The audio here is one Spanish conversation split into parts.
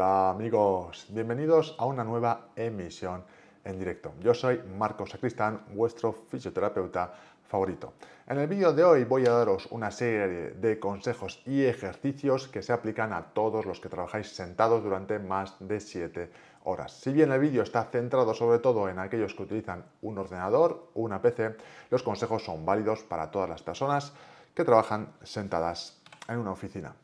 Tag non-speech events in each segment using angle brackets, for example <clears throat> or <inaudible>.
Hola amigos, bienvenidos a una nueva emisión en directo. Yo soy Marcos Acristán, vuestro fisioterapeuta favorito. En el vídeo de hoy voy a daros una serie de consejos y ejercicios que se aplican a todos los que trabajáis sentados durante más de 7 horas. Si bien el vídeo está centrado sobre todo en aquellos que utilizan un ordenador o una PC, los consejos son válidos para todas las personas que trabajan sentadas en una oficina.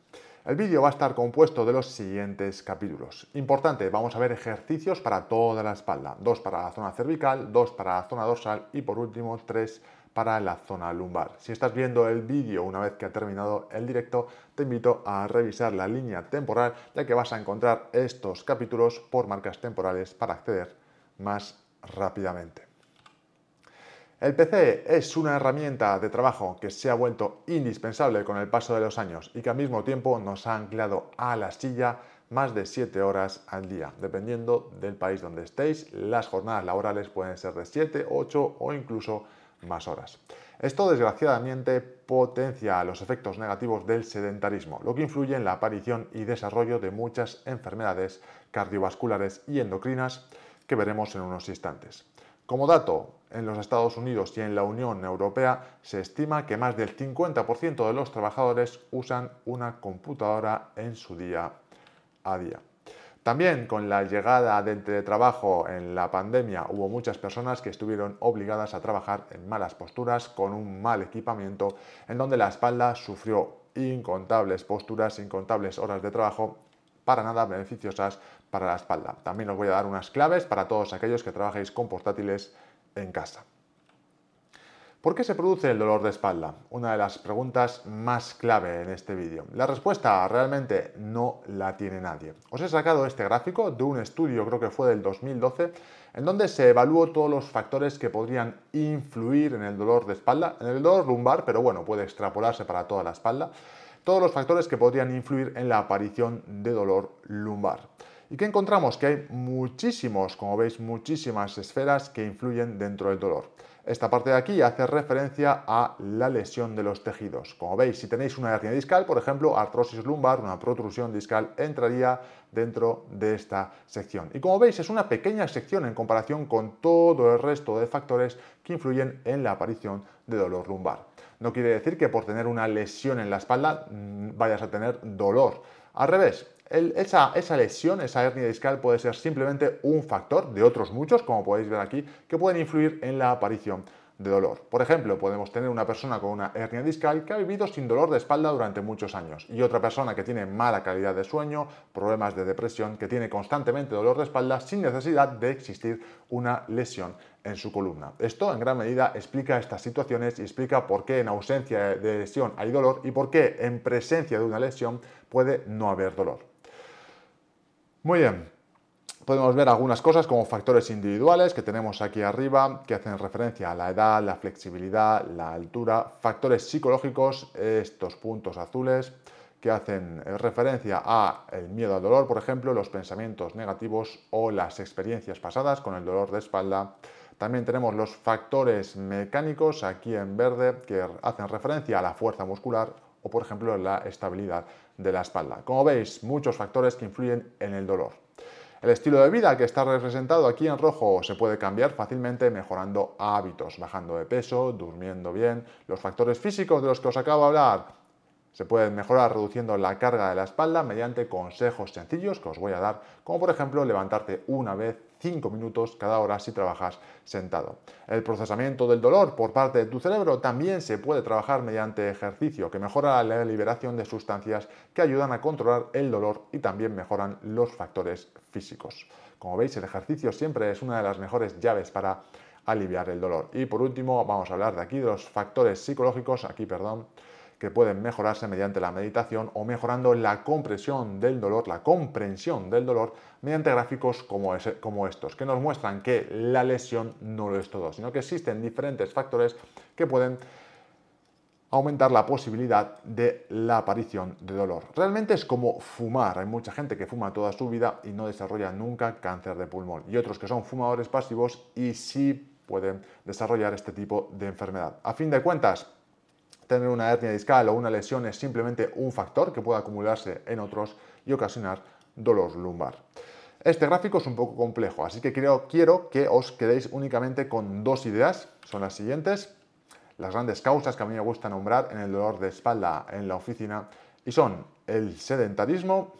El vídeo va a estar compuesto de los siguientes capítulos. Importante, vamos a ver ejercicios para toda la espalda. Dos para la zona cervical, dos para la zona dorsal y por último tres para la zona lumbar. Si estás viendo el vídeo una vez que ha terminado el directo, te invito a revisar la línea temporal ya que vas a encontrar estos capítulos por marcas temporales para acceder más rápidamente. El PC es una herramienta de trabajo que se ha vuelto indispensable con el paso de los años y que al mismo tiempo nos ha anclado a la silla más de 7 horas al día. Dependiendo del país donde estéis, las jornadas laborales pueden ser de 7, 8 o incluso más horas. Esto desgraciadamente potencia los efectos negativos del sedentarismo, lo que influye en la aparición y desarrollo de muchas enfermedades cardiovasculares y endocrinas que veremos en unos instantes. Como dato, en los Estados Unidos y en la Unión Europea se estima que más del 50% de los trabajadores usan una computadora en su día a día. También con la llegada del teletrabajo en la pandemia hubo muchas personas que estuvieron obligadas a trabajar en malas posturas con un mal equipamiento en donde la espalda sufrió incontables posturas, incontables horas de trabajo para nada beneficiosas para la espalda. También os voy a dar unas claves para todos aquellos que trabajéis con portátiles en casa. ¿Por qué se produce el dolor de espalda? Una de las preguntas más clave en este vídeo. La respuesta realmente no la tiene nadie. Os he sacado este gráfico de un estudio, creo que fue del 2012, en donde se evaluó todos los factores que podrían influir en el dolor de espalda, en el dolor lumbar, pero bueno, puede extrapolarse para toda la espalda, todos los factores que podrían influir en la aparición de dolor lumbar. ¿Y que encontramos? Que hay muchísimos, como veis, muchísimas esferas que influyen dentro del dolor. Esta parte de aquí hace referencia a la lesión de los tejidos. Como veis, si tenéis una hernia discal, por ejemplo, artrosis lumbar, una protrusión discal, entraría dentro de esta sección. Y como veis, es una pequeña sección en comparación con todo el resto de factores que influyen en la aparición de dolor lumbar. No quiere decir que por tener una lesión en la espalda mm, vayas a tener dolor. Al revés, esa, lesión, esa hernia discal puede ser simplemente un factor de otros muchos, como podéis ver aquí, que pueden influir en la aparición de dolor. Por ejemplo, podemos tener una persona con una hernia discal que ha vivido sin dolor de espalda durante muchos años y otra persona que tiene mala calidad de sueño, problemas de depresión, que tiene constantemente dolor de espalda sin necesidad de existir una lesión en su columna. Esto en gran medida explica estas situaciones y explica por qué en ausencia de lesión hay dolor y por qué en presencia de una lesión puede no haber dolor. Muy bien. Podemos ver algunas cosas como factores individuales que tenemos aquí arriba, que hacen referencia a la edad, la flexibilidad, la altura, factores psicológicos, estos puntos azules, que hacen eh, referencia a el miedo al dolor, por ejemplo, los pensamientos negativos o las experiencias pasadas con el dolor de espalda. También tenemos los factores mecánicos aquí en verde que hacen referencia a la fuerza muscular o por ejemplo la estabilidad de la espalda. Como veis, muchos factores que influyen en el dolor. El estilo de vida que está representado aquí en rojo se puede cambiar fácilmente mejorando hábitos, bajando de peso, durmiendo bien. Los factores físicos de los que os acabo de hablar se pueden mejorar reduciendo la carga de la espalda mediante consejos sencillos que os voy a dar, como por ejemplo levantarte una vez minutos cada hora si trabajas sentado. El procesamiento del dolor por parte de tu cerebro también se puede trabajar mediante ejercicio que mejora la liberación de sustancias que ayudan a controlar el dolor y también mejoran los factores físicos. Como veis, el ejercicio siempre es una de las mejores llaves para aliviar el dolor. Y por último, vamos a hablar de aquí de los factores psicológicos, aquí perdón, que pueden mejorarse mediante la meditación o mejorando la compresión del dolor, la comprensión del dolor, mediante gráficos como, como estos, que nos muestran que la lesión no lo es todo, sino que existen diferentes factores que pueden aumentar la posibilidad de la aparición de dolor. Realmente es como fumar. Hay mucha gente que fuma toda su vida y no desarrolla nunca cáncer de pulmón. Y otros que son fumadores pasivos y sí pueden desarrollar este tipo de enfermedad. A fin de cuentas, Tener una hernia discal o una lesión es simplemente un factor que puede acumularse en otros y ocasionar dolor lumbar. Este gráfico es un poco complejo, así que creo, quiero que os quedéis únicamente con dos ideas. Son las siguientes. Las grandes causas que a mí me gusta nombrar en el dolor de espalda en la oficina y son el sedentarismo,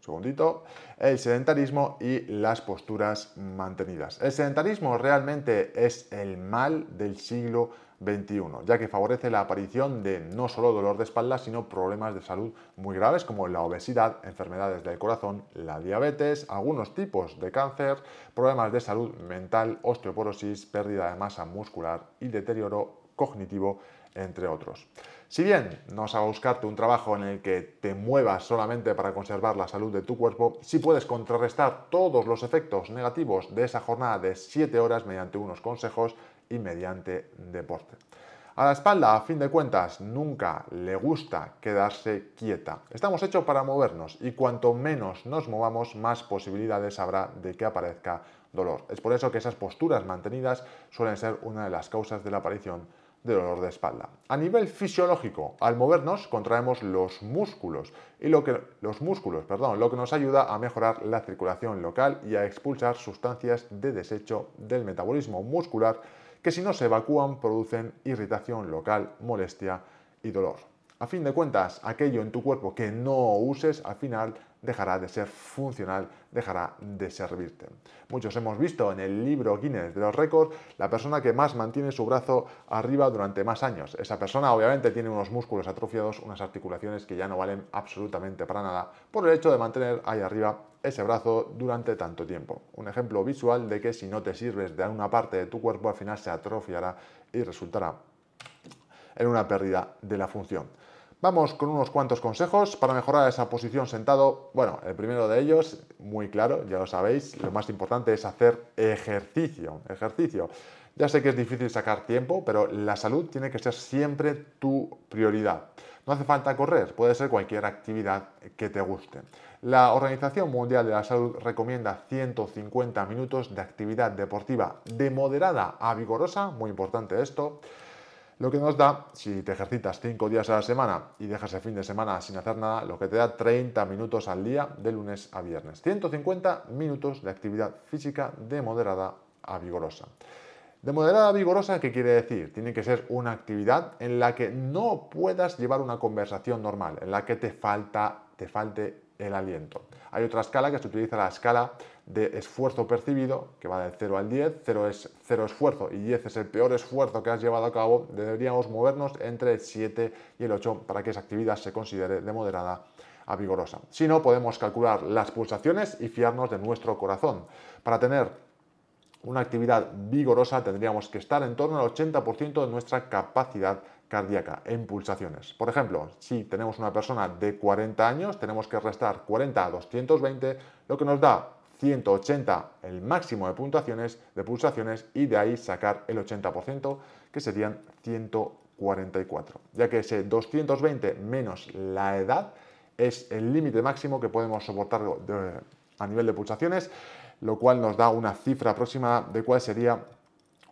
segundito, el sedentarismo y las posturas mantenidas. El sedentarismo realmente es el mal del siglo 21, ya que favorece la aparición de no solo dolor de espalda, sino problemas de salud muy graves como la obesidad, enfermedades del corazón, la diabetes, algunos tipos de cáncer, problemas de salud mental, osteoporosis, pérdida de masa muscular y deterioro cognitivo, entre otros. Si bien no a buscarte un trabajo en el que te muevas solamente para conservar la salud de tu cuerpo, si puedes contrarrestar todos los efectos negativos de esa jornada de 7 horas mediante unos consejos y mediante deporte. A la espalda, a fin de cuentas, nunca le gusta quedarse quieta. Estamos hechos para movernos y cuanto menos nos movamos, más posibilidades habrá de que aparezca dolor. Es por eso que esas posturas mantenidas suelen ser una de las causas de la aparición de dolor de espalda. A nivel fisiológico, al movernos contraemos los músculos y lo que los músculos, perdón, lo que nos ayuda a mejorar la circulación local y a expulsar sustancias de desecho del metabolismo muscular que si no se evacúan producen irritación local, molestia y dolor. A fin de cuentas, aquello en tu cuerpo que no uses al final dejará de ser funcional, dejará de servirte. Muchos hemos visto en el libro Guinness de los récords la persona que más mantiene su brazo arriba durante más años. Esa persona obviamente tiene unos músculos atrofiados, unas articulaciones que ya no valen absolutamente para nada por el hecho de mantener ahí arriba ese brazo durante tanto tiempo. Un ejemplo visual de que si no te sirves de alguna parte de tu cuerpo al final se atrofiará y resultará en una pérdida de la función. Vamos con unos cuantos consejos para mejorar esa posición sentado. Bueno, el primero de ellos, muy claro, ya lo sabéis, lo más importante es hacer ejercicio. Ejercicio. Ya sé que es difícil sacar tiempo, pero la salud tiene que ser siempre tu prioridad. No hace falta correr, puede ser cualquier actividad que te guste. La Organización Mundial de la Salud recomienda 150 minutos de actividad deportiva de moderada a vigorosa, muy importante esto, lo que nos da, si te ejercitas 5 días a la semana y dejas el fin de semana sin hacer nada, lo que te da 30 minutos al día de lunes a viernes. 150 minutos de actividad física de moderada a vigorosa. De moderada a vigorosa, ¿qué quiere decir? Tiene que ser una actividad en la que no puedas llevar una conversación normal, en la que te, falta, te falte el aliento. Hay otra escala que se utiliza la escala de esfuerzo percibido, que va de 0 al 10, 0 es 0 esfuerzo y 10 es el peor esfuerzo que has llevado a cabo, deberíamos movernos entre el 7 y el 8 para que esa actividad se considere de moderada a vigorosa. Si no, podemos calcular las pulsaciones y fiarnos de nuestro corazón. Para tener una actividad vigorosa tendríamos que estar en torno al 80% de nuestra capacidad cardíaca en pulsaciones. Por ejemplo, si tenemos una persona de 40 años, tenemos que restar 40 a 220, lo que nos da 180 el máximo de puntuaciones, de pulsaciones y de ahí sacar el 80%, que serían 144, ya que ese 220 menos la edad es el límite máximo que podemos soportar eh, a nivel de pulsaciones, lo cual nos da una cifra aproximada de cuál sería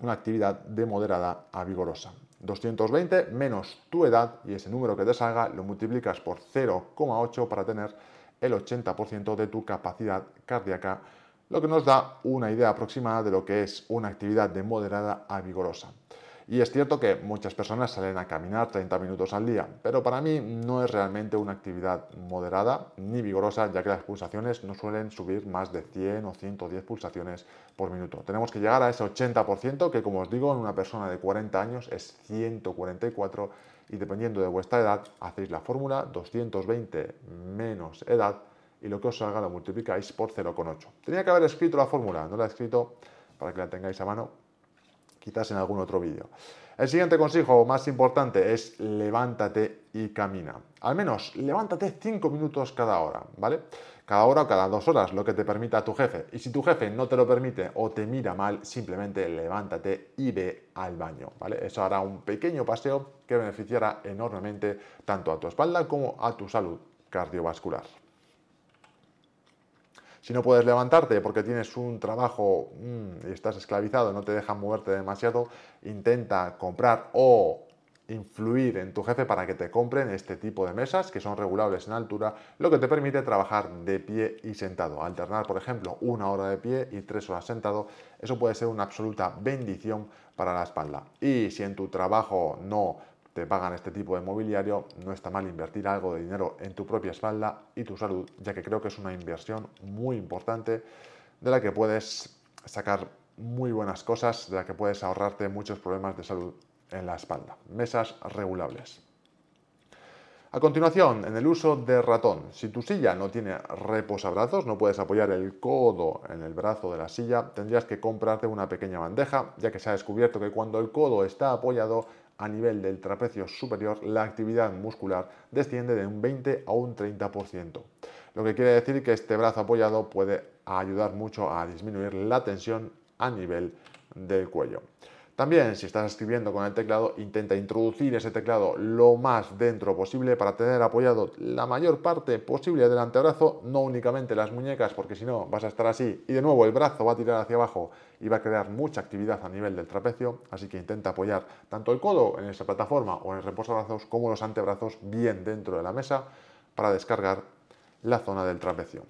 una actividad de moderada a vigorosa. 220 menos tu edad y ese número que te salga lo multiplicas por 0,8 para tener el 80% de tu capacidad cardíaca, lo que nos da una idea aproximada de lo que es una actividad de moderada a vigorosa. Y es cierto que muchas personas salen a caminar 30 minutos al día, pero para mí no es realmente una actividad moderada ni vigorosa, ya que las pulsaciones no suelen subir más de 100 o 110 pulsaciones por minuto. Tenemos que llegar a ese 80%, que como os digo, en una persona de 40 años es 144 y dependiendo de vuestra edad hacéis la fórmula 220 menos edad y lo que os salga lo multiplicáis por 0,8. Tenía que haber escrito la fórmula, no la he escrito para que la tengáis a mano, quizás en algún otro vídeo. El siguiente consejo más importante es levántate y camina. Al menos levántate 5 minutos cada hora, ¿vale? cada hora o cada dos horas, lo que te permita tu jefe. Y si tu jefe no te lo permite o te mira mal, simplemente levántate y ve al baño, ¿vale? Eso hará un pequeño paseo que beneficiará enormemente tanto a tu espalda como a tu salud cardiovascular. Si no puedes levantarte porque tienes un trabajo mm, y estás esclavizado, no te dejan moverte demasiado, intenta comprar o influir en tu jefe para que te compren este tipo de mesas que son regulables en altura, lo que te permite trabajar de pie y sentado. Alternar, por ejemplo, una hora de pie y tres horas sentado, eso puede ser una absoluta bendición para la espalda. Y si en tu trabajo no te pagan este tipo de mobiliario, no está mal invertir algo de dinero en tu propia espalda y tu salud, ya que creo que es una inversión muy importante de la que puedes sacar muy buenas cosas, de la que puedes ahorrarte muchos problemas de salud en la espalda, mesas regulables. A continuación, en el uso de ratón, si tu silla no tiene reposabrazos, no puedes apoyar el codo en el brazo de la silla, tendrías que comprarte una pequeña bandeja, ya que se ha descubierto que cuando el codo está apoyado a nivel del trapecio superior, la actividad muscular desciende de un 20 a un 30%. Lo que quiere decir que este brazo apoyado puede ayudar mucho a disminuir la tensión a nivel del cuello. También, si estás escribiendo con el teclado, intenta introducir ese teclado lo más dentro posible para tener apoyado la mayor parte posible del antebrazo, no únicamente las muñecas, porque si no vas a estar así y de nuevo el brazo va a tirar hacia abajo y va a crear mucha actividad a nivel del trapecio, así que intenta apoyar tanto el codo en esa plataforma o en el reposabrazos como los antebrazos bien dentro de la mesa para descargar la zona del trapecio.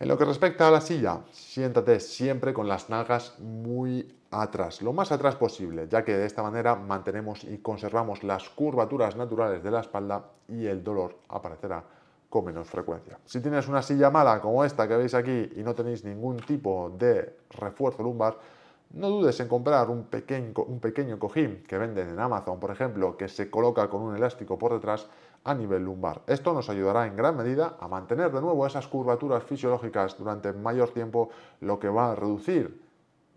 En lo que respecta a la silla, siéntate siempre con las nalgas muy atrás, lo más atrás posible, ya que de esta manera mantenemos y conservamos las curvaturas naturales de la espalda y el dolor aparecerá con menos frecuencia. Si tienes una silla mala como esta que veis aquí y no tenéis ningún tipo de refuerzo lumbar, no dudes en comprar un pequeño, un pequeño cojín que venden en Amazon, por ejemplo, que se coloca con un elástico por detrás a nivel lumbar. Esto nos ayudará en gran medida a mantener de nuevo esas curvaturas fisiológicas durante mayor tiempo, lo que va a reducir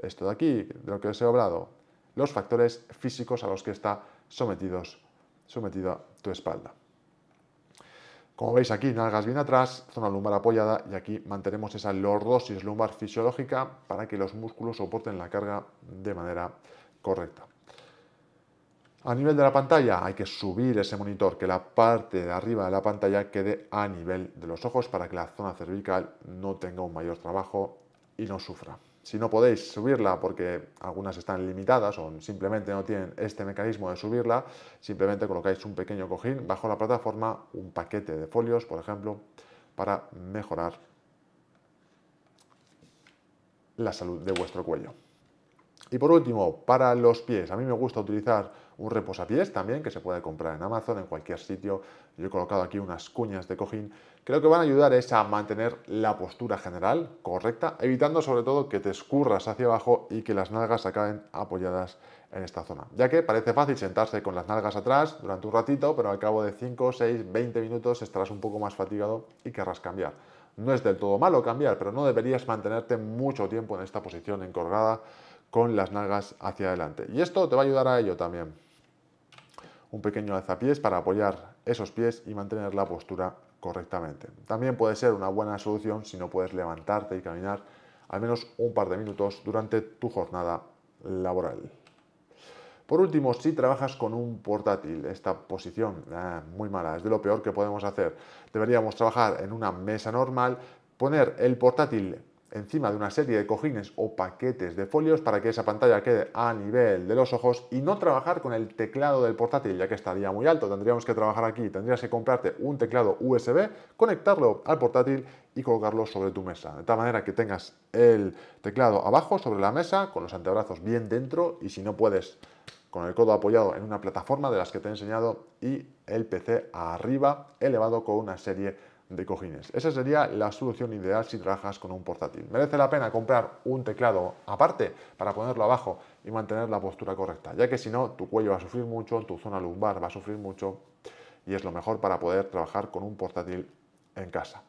esto de aquí, de lo que os he hablado, los factores físicos a los que está sometidos, sometida tu espalda. Como veis aquí, nalgas bien atrás, zona lumbar apoyada y aquí mantenemos esa lordosis lumbar fisiológica para que los músculos soporten la carga de manera correcta. A nivel de la pantalla hay que subir ese monitor, que la parte de arriba de la pantalla quede a nivel de los ojos para que la zona cervical no tenga un mayor trabajo y no sufra. Si no podéis subirla porque algunas están limitadas o simplemente no tienen este mecanismo de subirla, simplemente colocáis un pequeño cojín bajo la plataforma, un paquete de folios, por ejemplo, para mejorar la salud de vuestro cuello. Y por último, para los pies, a mí me gusta utilizar un reposapiés también que se puede comprar en Amazon, en cualquier sitio. Yo he colocado aquí unas cuñas de cojín. Creo que van a ayudar es a mantener la postura general correcta, evitando sobre todo que te escurras hacia abajo y que las nalgas acaben apoyadas en esta zona. Ya que parece fácil sentarse con las nalgas atrás durante un ratito, pero al cabo de 5, 6, 20 minutos estarás un poco más fatigado y querrás cambiar. No es del todo malo cambiar, pero no deberías mantenerte mucho tiempo en esta posición encorvada con las nalgas hacia adelante. Y esto te va a ayudar a ello también un pequeño alzapiés para apoyar esos pies y mantener la postura correctamente. También puede ser una buena solución si no puedes levantarte y caminar al menos un par de minutos durante tu jornada laboral. Por último, si trabajas con un portátil, esta posición ah, muy mala, es de lo peor que podemos hacer. Deberíamos trabajar en una mesa normal, poner el portátil encima de una serie de cojines o paquetes de folios para que esa pantalla quede a nivel de los ojos y no trabajar con el teclado del portátil ya que estaría muy alto, tendríamos que trabajar aquí, tendrías que comprarte un teclado USB, conectarlo al portátil y colocarlo sobre tu mesa, de tal manera que tengas el teclado abajo sobre la mesa con los antebrazos bien dentro y si no puedes con el codo apoyado en una plataforma de las que te he enseñado y el PC arriba elevado con una serie de cojines. Esa sería la solución ideal si trabajas con un portátil. Merece la pena comprar un teclado aparte para ponerlo abajo y mantener la postura correcta, ya que si no, tu cuello va a sufrir mucho, tu zona lumbar va a sufrir mucho y es lo mejor para poder trabajar con un portátil en casa.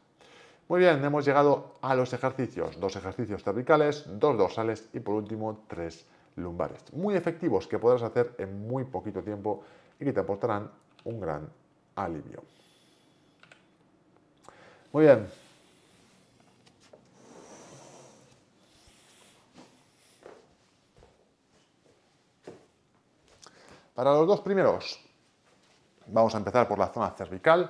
Muy bien, hemos llegado a los ejercicios. Dos ejercicios cervicales, dos dorsales y por último tres lumbares. Muy efectivos que podrás hacer en muy poquito tiempo y que te aportarán un gran alivio. Muy bien. Para los dos primeros, vamos a empezar por la zona cervical.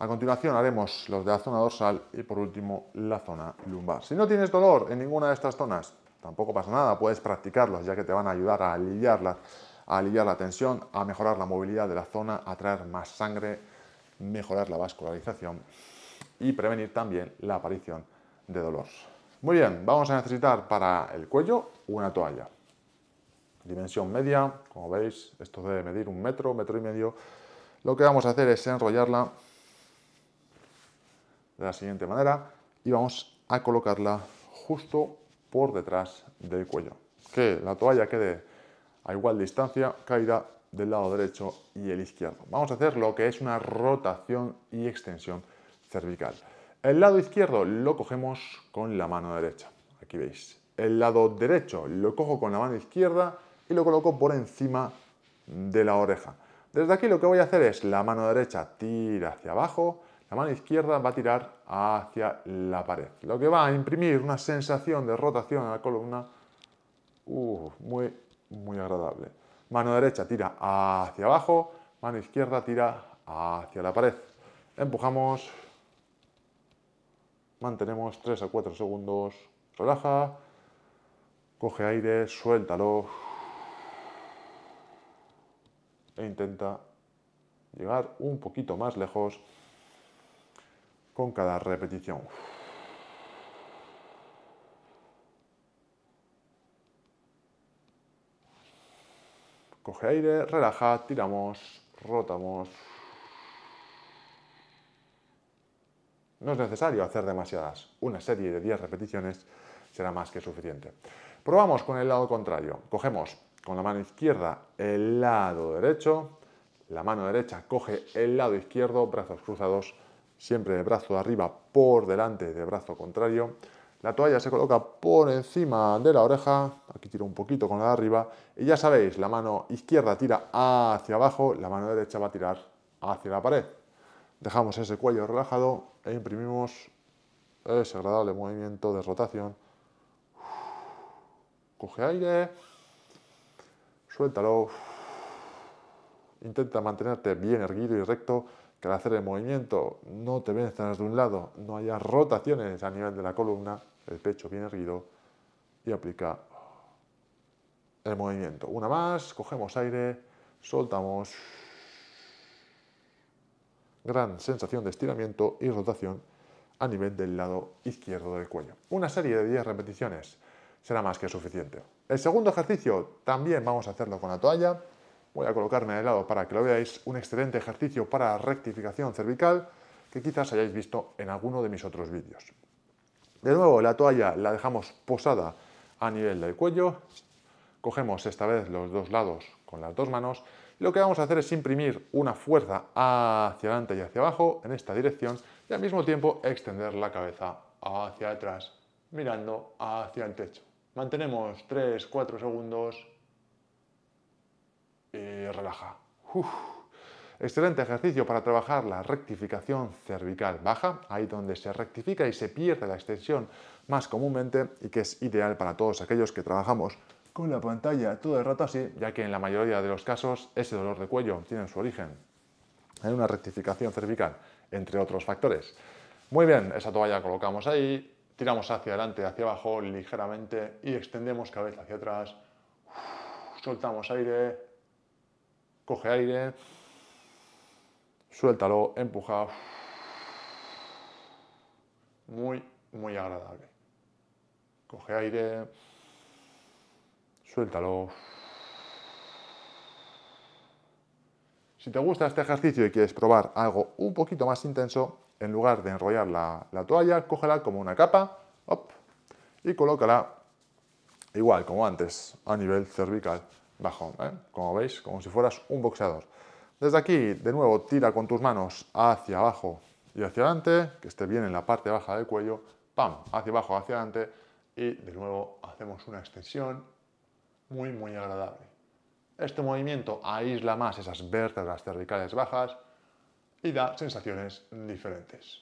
A continuación haremos los de la zona dorsal y por último la zona lumbar. Si no tienes dolor en ninguna de estas zonas, tampoco pasa nada, puedes practicarlos ya que te van a ayudar a aliviar la, a aliviar la tensión, a mejorar la movilidad de la zona, a traer más sangre, mejorar la vascularización y prevenir también la aparición de dolor. Muy bien, vamos a necesitar para el cuello una toalla. Dimensión media, como veis, esto debe medir un metro, metro y medio. Lo que vamos a hacer es enrollarla de la siguiente manera y vamos a colocarla justo por detrás del cuello. Que la toalla quede a igual distancia, caída del lado derecho y el izquierdo. Vamos a hacer lo que es una rotación y extensión cervical. El lado izquierdo lo cogemos con la mano derecha. Aquí veis. El lado derecho lo cojo con la mano izquierda y lo coloco por encima de la oreja. Desde aquí lo que voy a hacer es la mano derecha tira hacia abajo, la mano izquierda va a tirar hacia la pared. Lo que va a imprimir una sensación de rotación a la columna uh, muy, muy agradable. Mano derecha tira hacia abajo, mano izquierda tira hacia la pared. Empujamos mantenemos 3 a 4 segundos, relaja, coge aire, suéltalo e intenta llegar un poquito más lejos con cada repetición. Coge aire, relaja, tiramos, rotamos. No es necesario hacer demasiadas. Una serie de 10 repeticiones será más que suficiente. Probamos con el lado contrario. Cogemos con la mano izquierda el lado derecho. La mano derecha coge el lado izquierdo, brazos cruzados, siempre de brazo de arriba por delante de brazo contrario. La toalla se coloca por encima de la oreja, aquí tiro un poquito con la de arriba, y ya sabéis, la mano izquierda tira hacia abajo, la mano derecha va a tirar hacia la pared. Dejamos ese cuello relajado e imprimimos ese agradable movimiento de rotación. Coge aire, suéltalo. Intenta mantenerte bien erguido y recto, que al hacer el movimiento no te venzas de un lado, no haya rotaciones a nivel de la columna, el pecho bien erguido y aplica el movimiento. Una más, cogemos aire, soltamos gran sensación de estiramiento y rotación a nivel del lado izquierdo del cuello. Una serie de 10 repeticiones será más que suficiente. El segundo ejercicio también vamos a hacerlo con la toalla. Voy a colocarme de lado para que lo veáis. Un excelente ejercicio para rectificación cervical que quizás hayáis visto en alguno de mis otros vídeos. De nuevo, la toalla la dejamos posada a nivel del cuello. Cogemos esta vez los dos lados con las dos manos lo que vamos a hacer es imprimir una fuerza hacia adelante y hacia abajo en esta dirección y al mismo tiempo extender la cabeza hacia atrás, mirando hacia el techo. Mantenemos 3-4 segundos y relaja. Excelente ejercicio para trabajar la rectificación cervical baja, ahí donde se rectifica y se pierde la extensión más comúnmente y que es ideal para todos aquellos que trabajamos con la pantalla todo el rato así, ya que en la mayoría de los casos ese dolor de cuello tiene su origen en una rectificación cervical, entre otros factores. Muy bien, esa toalla colocamos ahí, tiramos hacia adelante, hacia abajo ligeramente y extendemos cabeza hacia atrás. Soltamos aire, coge aire, suéltalo, empuja. Muy, muy agradable. Coge aire. Suéltalo. Si te gusta este ejercicio y quieres probar algo un poquito más intenso, en lugar de enrollar la, toalla, cógela como una capa y colócala igual como antes, a nivel cervical bajo, ¿eh? como veis, como si fueras un boxeador. Desde aquí, de nuevo, tira con tus manos hacia abajo y hacia adelante, que esté bien en la parte baja del cuello, pam, hacia abajo, hacia adelante, y de nuevo hacemos una extensión muy muy agradable. Este movimiento aísla más esas vértebras cervicales bajas y da sensaciones diferentes.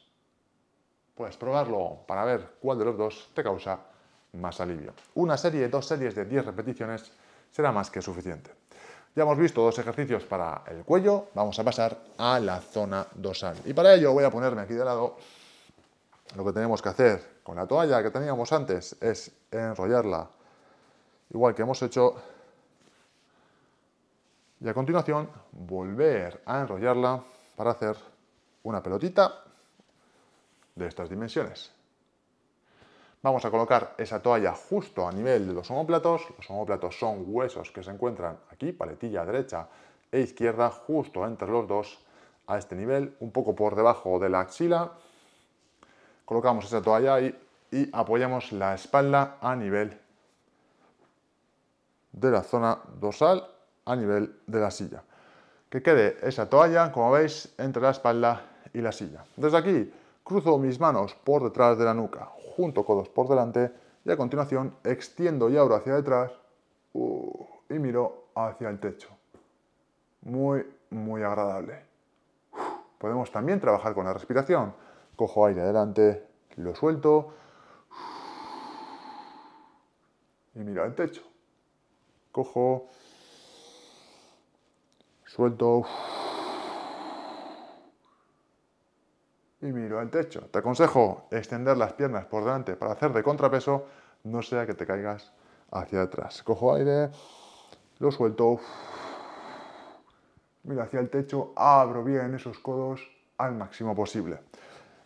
Puedes probarlo para ver cuál de los dos te causa más alivio. Una serie, dos series de 10 repeticiones será más que suficiente. Ya hemos visto dos ejercicios para el cuello, vamos a pasar a la zona dorsal. Y para ello voy a ponerme aquí de lado. Lo que tenemos que hacer con la toalla que teníamos antes es enrollarla igual que hemos hecho. Y a continuación, volver a enrollarla para hacer una pelotita de estas dimensiones. Vamos a colocar esa toalla justo a nivel de los homóplatos. Los homóplatos son huesos que se encuentran aquí, paletilla derecha e izquierda, justo entre los dos, a este nivel, un poco por debajo de la axila. Colocamos esa toalla ahí y apoyamos la espalda a nivel de la zona dorsal a nivel de la silla. Que quede esa toalla, como veis, entre la espalda y la silla. Desde aquí cruzo mis manos por detrás de la nuca, junto codos por delante y a continuación extiendo y abro hacia detrás uh, y miro hacia el techo. Muy, muy agradable. podemos también trabajar con la respiración. Cojo aire adelante, lo suelto y miro al techo cojo, suelto y miro al techo. Te aconsejo extender las piernas por delante para hacer de contrapeso, no sea que te caigas hacia atrás. Cojo aire, lo suelto, miro hacia el techo, abro bien esos codos al máximo posible.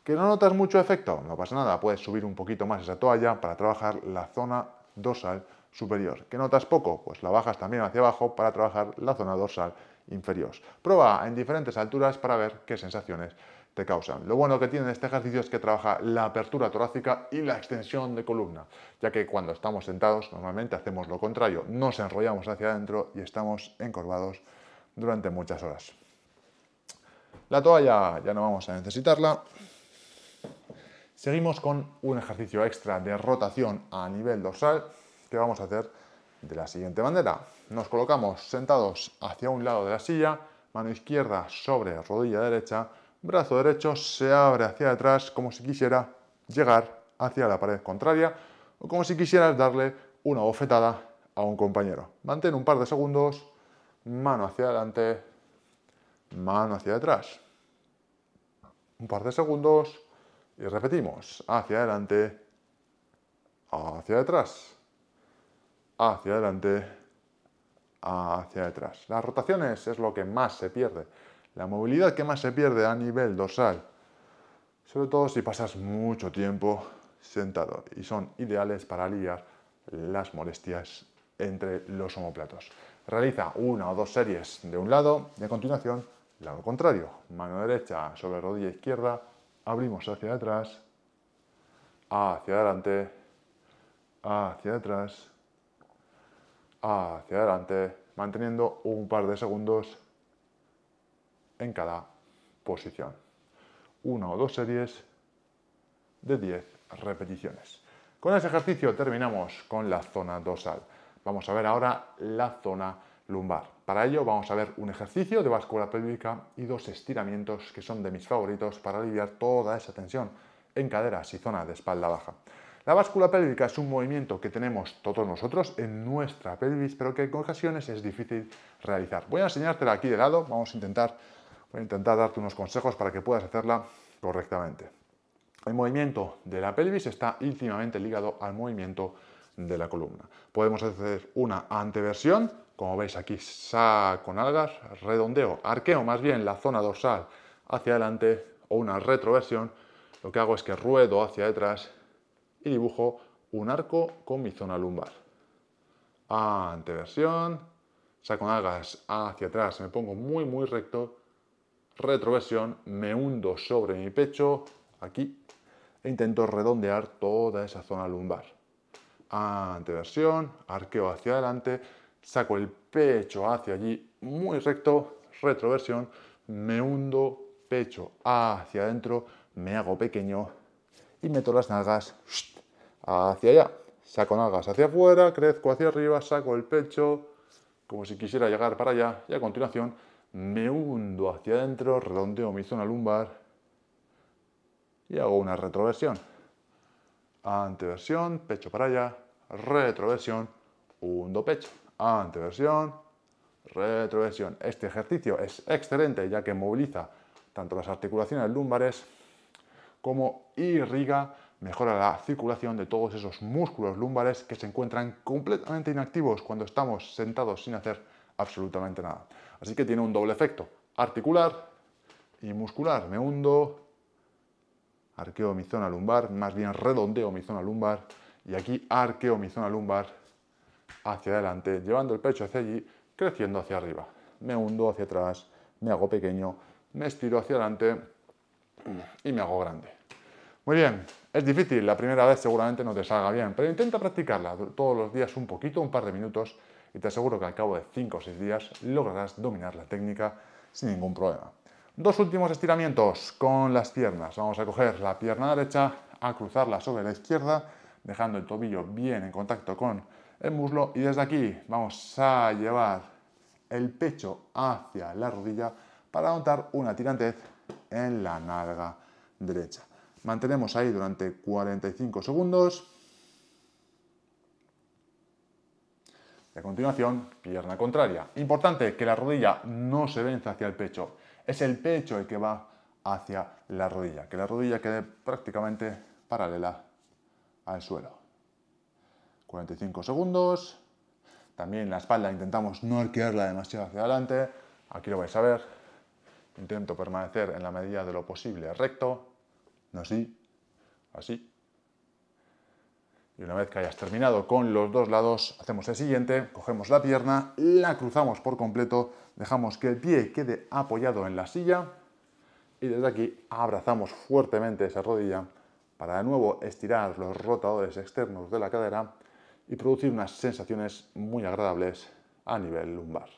¿Que no notas mucho efecto? No pasa nada, puedes subir un poquito más esa toalla para trabajar la zona dorsal superior. ¿Que notas poco? Pues la bajas también hacia abajo para trabajar la zona dorsal inferior. Prueba en diferentes alturas para ver qué sensaciones te causan. Lo bueno que tiene este ejercicio es que trabaja la apertura torácica y la extensión de columna, ya que cuando estamos sentados normalmente hacemos lo contrario, nos enrollamos hacia adentro y estamos encorvados durante muchas horas. La toalla ya no vamos a necesitarla. Seguimos con un ejercicio extra de rotación a nivel dorsal que vamos a hacer de la siguiente manera. Nos colocamos sentados hacia un lado de la silla, mano izquierda sobre rodilla derecha, brazo derecho se abre hacia atrás como si quisiera llegar hacia la pared contraria o como si quisieras darle una bofetada a un compañero. Mantén un par de segundos, mano hacia adelante, mano hacia atrás. Un par de segundos y repetimos, hacia adelante, hacia atrás hacia adelante, hacia detrás. Las rotaciones es lo que más se pierde. La movilidad que más se pierde a nivel dorsal, sobre todo si pasas mucho tiempo sentado y son ideales para aliviar las molestias entre los omoplatos. Realiza una o dos series de un lado y a continuación lado contrario. Mano derecha sobre rodilla izquierda, abrimos hacia atrás, hacia adelante, hacia atrás, hacia adelante, manteniendo un par de segundos en cada posición. Una o dos series de 10 repeticiones. Con ese ejercicio terminamos con la zona dorsal. Vamos a ver ahora la zona lumbar. Para ello vamos a ver un ejercicio de báscula pélvica y dos estiramientos que son de mis favoritos para aliviar toda esa tensión en caderas y zona de espalda baja. La báscula pélvica es un movimiento que tenemos todos nosotros en nuestra pelvis, pero que en ocasiones es difícil realizar. Voy a enseñártela aquí de lado, vamos a intentar, voy a intentar darte unos consejos para que puedas hacerla correctamente. El movimiento de la pelvis está íntimamente ligado al movimiento de la columna. Podemos hacer una anteversión, como veis aquí, saco algas, redondeo, arqueo más bien la zona dorsal hacia adelante o una retroversión. Lo que hago es que ruedo hacia detrás y dibujo un arco con mi zona lumbar. Anteversión, saco nalgas hacia atrás, me pongo muy muy recto, retroversión, me hundo sobre mi pecho, aquí, e intento redondear toda esa zona lumbar. Anteversión, arqueo hacia adelante, saco el pecho hacia allí muy recto, retroversión, me hundo, pecho hacia adentro, me hago pequeño y meto las nalgas hacia allá. Saco nalgas hacia afuera, crezco hacia arriba, saco el pecho, como si quisiera llegar para allá. Y a continuación me hundo hacia adentro, redondeo mi zona lumbar y hago una retroversión. Anteversión, pecho para allá, retroversión, hundo pecho, anteversión, retroversión. Este ejercicio es excelente ya que moviliza tanto las articulaciones lumbares como irriga, mejora la circulación de todos esos músculos lumbares que se encuentran completamente inactivos cuando estamos sentados sin hacer absolutamente nada. Así que tiene un doble efecto, articular y muscular. Me hundo, arqueo mi zona lumbar, más bien redondeo mi zona lumbar y aquí arqueo mi zona lumbar hacia adelante, llevando el pecho hacia allí, creciendo hacia arriba. Me hundo hacia atrás, me hago pequeño, me estiro hacia adelante y me hago grande. Muy bien, es difícil, la primera vez seguramente no te salga bien, pero intenta practicarla todos los días un poquito, un par de minutos, y te aseguro que al cabo de 5 o 6 días lograrás dominar la técnica sin ningún problema. Dos últimos estiramientos con las piernas. Vamos a coger la pierna derecha, a cruzarla sobre la izquierda, dejando el tobillo bien en contacto con el muslo y desde aquí vamos a llevar el pecho hacia la rodilla para notar una tirantez en la nalga derecha. Mantenemos ahí durante 45 segundos. Y a continuación, pierna contraria. Importante que la rodilla no se venza hacia el pecho. Es el pecho el que va hacia la rodilla. Que la rodilla quede prácticamente paralela al suelo. 45 segundos. También la espalda intentamos no arquearla demasiado hacia adelante. Aquí lo vais a ver intento permanecer en la medida de lo posible recto, no así, así. Y una vez que hayas terminado con los dos lados, hacemos el siguiente, cogemos la pierna, la cruzamos por completo, dejamos que el pie quede apoyado en la silla y desde aquí abrazamos fuertemente esa rodilla para de nuevo estirar los rotadores externos de la cadera y producir unas sensaciones muy agradables a nivel lumbar.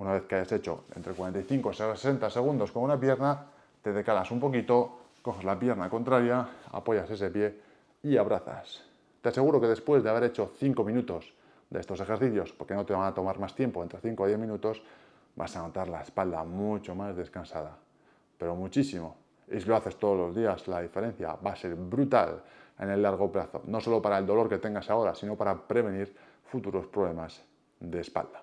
Una vez que hayas hecho entre 45 y 60 segundos con una pierna, te decalas un poquito, coges la pierna contraria, apoyas ese pie y abrazas. Te aseguro que después de haber hecho 5 minutos de estos ejercicios, porque no te van a tomar más tiempo, entre 5 y 10 minutos, vas a notar la espalda mucho más descansada, pero muchísimo. Y si lo haces todos los días, la diferencia va a ser brutal en el largo plazo, no solo para el dolor que tengas ahora, sino para prevenir futuros problemas de espalda.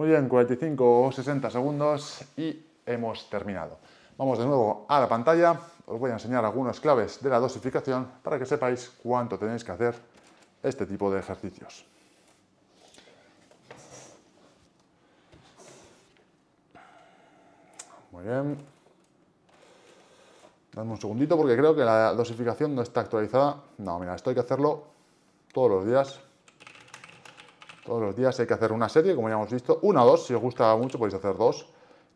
Muy bien, 45 o 60 segundos y hemos terminado. Vamos de nuevo a la pantalla, os voy a enseñar algunas claves de la dosificación para que sepáis cuánto tenéis que hacer este tipo de ejercicios. Muy bien. Dame un segundito porque creo que la dosificación no está actualizada. No, mira, esto hay que hacerlo todos los días todos los días hay que hacer una serie, como ya hemos visto, una o dos, si os gusta mucho podéis hacer dos.